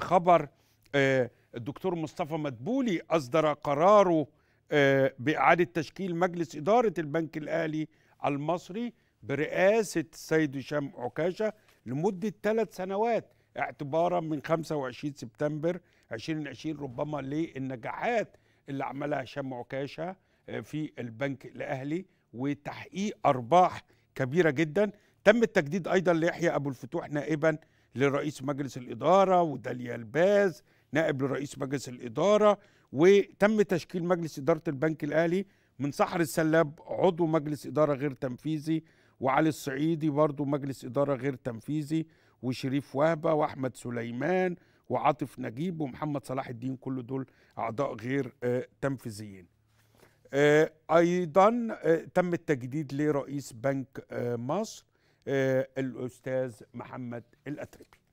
خبر آه، الدكتور مصطفى مدبولي أصدر قراره آه، بإعادة تشكيل مجلس إدارة البنك الأهلي المصري برئاسة السيد هشام عكاشة لمدة ثلاث سنوات اعتبارا من 25 سبتمبر 2020 ربما للنجاحات اللي عملها هشام عكاشة آه، في البنك الأهلي وتحقيق أرباح كبيرة جدا تم التجديد أيضا ليحيى أبو الفتوح نائبا لرئيس مجلس الإدارة وداليا الباز نائب لرئيس مجلس الإدارة وتم تشكيل مجلس إدارة البنك الأهلي من صحر السلاب عضو مجلس إدارة غير تنفيذي وعلي الصعيدي برضو مجلس إدارة غير تنفيذي وشريف وهبة وأحمد سليمان وعاطف نجيب ومحمد صلاح الدين كل دول أعضاء غير آه، تنفيذيين آه، أيضا آه، تم التجديد لرئيس بنك مصر آه، الاستاذ محمد الاتربي